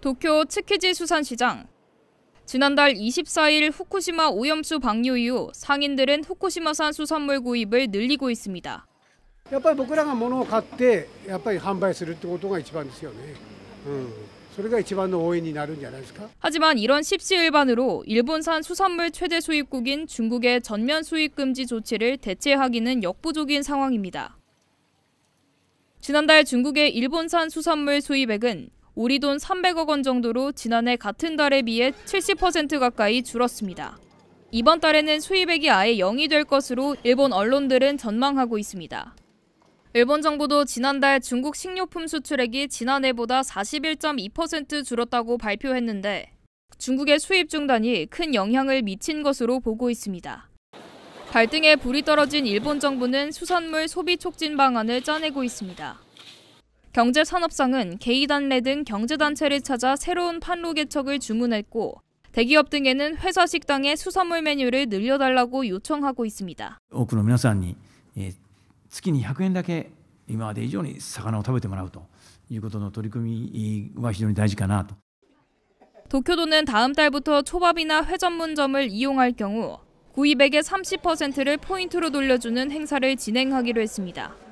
도쿄 츠키지 수산시장. 지난달 24일 후쿠시마 오염수 방류 이후 상인들은 후쿠시마산 수산물 구입을 늘리고 있습니다. 하지만이런십시일반으로일본산수산물최대수입국인중국의전면수입금지조치를대체하기는역부족인상황입니다 지난달 중국의 일본산 수산물 수입액은 우리 돈 300억 원 정도로 지난해 같은 달에 비해 70% 가까이 줄었습니다. 이번 달에는 수입액이 아예 0이 될 것으로 일본 언론들은 전망하고 있습니다. 일본 정부도 지난달 중국 식료품 수출액이 지난해보다 41.2% 줄었다고 발표했는데 중국의 수입 중단이 큰 영향을 미친 것으로 보고 있습니다. 발등에 불이 떨어진 일본 정부는 수산물 소비 촉진 방안을 짜내고 있습니다. 경제산업성은 개이단례 등 경제단체를 찾아 새로운 판로 개척을 주문했고 대기업 등에는 회사 식당의 수산물 메뉴를 늘려달라고 요청하고 있습니다. 예, 도쿄도는 다음 달부터 초밥이나 회전문점을 이용할 경우 구입액의 30%를 포인트로 돌려주는 행사를 진행하기로 했습니다.